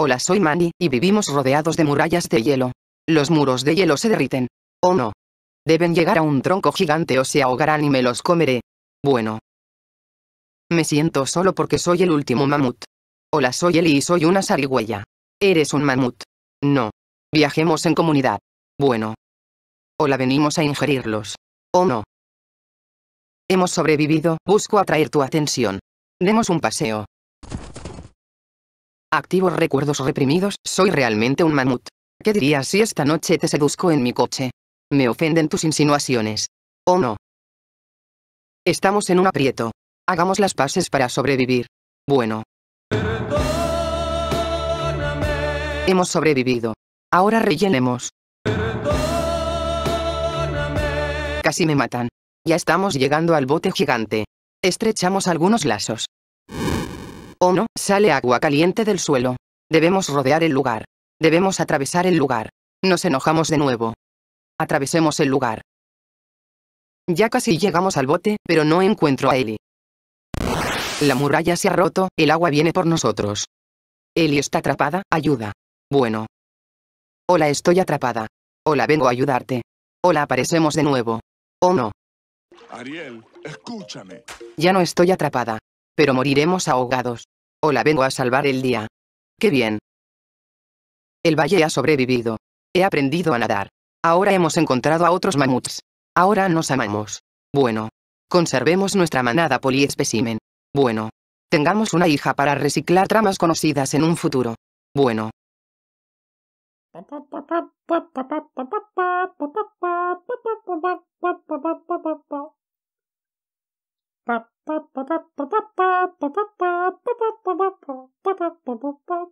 Hola soy Manny, y vivimos rodeados de murallas de hielo. Los muros de hielo se derriten. ¿O oh, no? Deben llegar a un tronco gigante o se ahogarán y me los comeré. Bueno. Me siento solo porque soy el último mamut. Hola soy Eli y soy una sarigüeya. Eres un mamut. No. Viajemos en comunidad. Bueno. Hola venimos a ingerirlos. ¿O oh, no? Hemos sobrevivido, busco atraer tu atención. Demos un paseo. Activos recuerdos reprimidos, soy realmente un mamut. ¿Qué dirías si esta noche te seduzco en mi coche? Me ofenden tus insinuaciones. ¿O no? Estamos en un aprieto. Hagamos las paces para sobrevivir. Bueno. Hemos sobrevivido. Ahora rellenemos. Casi me matan. Ya estamos llegando al bote gigante. Estrechamos algunos lazos o no, sale agua caliente del suelo. Debemos rodear el lugar. Debemos atravesar el lugar. Nos enojamos de nuevo. Atravesemos el lugar. Ya casi llegamos al bote, pero no encuentro a Eli. La muralla se ha roto, el agua viene por nosotros. Eli está atrapada, ayuda. Bueno. Hola, estoy atrapada. Hola, vengo a ayudarte. Hola, aparecemos de nuevo. ¿O oh, no? Ariel, escúchame. Ya no estoy atrapada pero moriremos ahogados. O la vengo a salvar el día. ¡Qué bien! El valle ha sobrevivido. He aprendido a nadar. Ahora hemos encontrado a otros mamuts. Ahora nos amamos. Bueno. Conservemos nuestra manada poliespecimen. Bueno. Tengamos una hija para reciclar tramas conocidas en un futuro. Bueno. pa pa pa pa pa pa pa pa pa pa pa pa pa pa pa pa